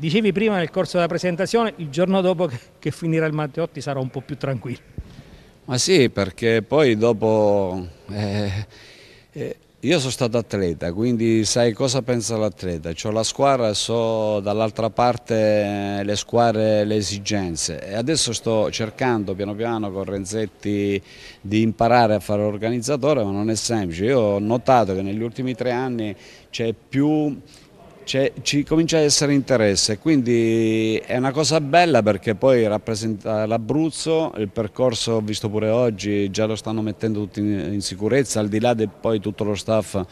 Dicevi prima nel corso della presentazione, il giorno dopo che finirà il Matteotti sarà un po' più tranquillo. Ma sì, perché poi dopo... Eh, eh, io sono stato atleta, quindi sai cosa pensa l'atleta. Ho la squadra, so dall'altra parte eh, le squadre, le esigenze. E adesso sto cercando piano piano con Renzetti di imparare a fare organizzatore, ma non è semplice. Io ho notato che negli ultimi tre anni c'è più cioè, ci comincia ad essere interesse, quindi è una cosa bella perché poi rappresenta l'Abruzzo, il percorso visto pure oggi, già lo stanno mettendo tutti in sicurezza, al di là di poi tutto lo staff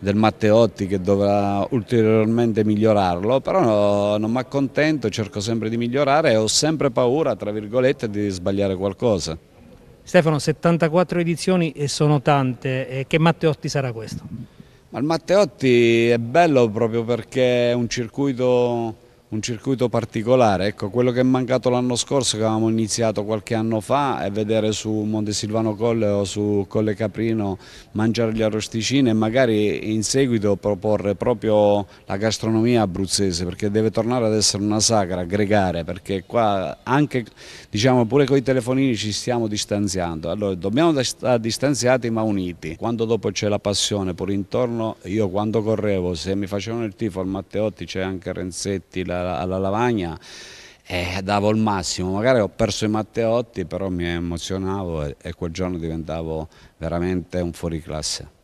del Matteotti che dovrà ulteriormente migliorarlo, però no, non mi accontento, cerco sempre di migliorare e ho sempre paura, tra virgolette, di sbagliare qualcosa. Stefano, 74 edizioni e sono tante, che Matteotti sarà questo? Ma il Matteotti è bello proprio perché è un circuito un circuito particolare, ecco quello che è mancato l'anno scorso che avevamo iniziato qualche anno fa è vedere su Monte Silvano Colle o su Colle Caprino mangiare gli arrosticini e magari in seguito proporre proprio la gastronomia abruzzese perché deve tornare ad essere una sagra, aggregare perché qua anche diciamo pure con i telefonini ci stiamo distanziando, allora dobbiamo stare distanziati ma uniti, quando dopo c'è la passione pur intorno io quando correvo se mi facevano il tifo al Matteotti c'è anche Renzetti, la alla, lavagna e davo il massimo, magari ho perso i Matteotti, però mi emozionavo e quel giorno diventavo veramente un fuoriclasse.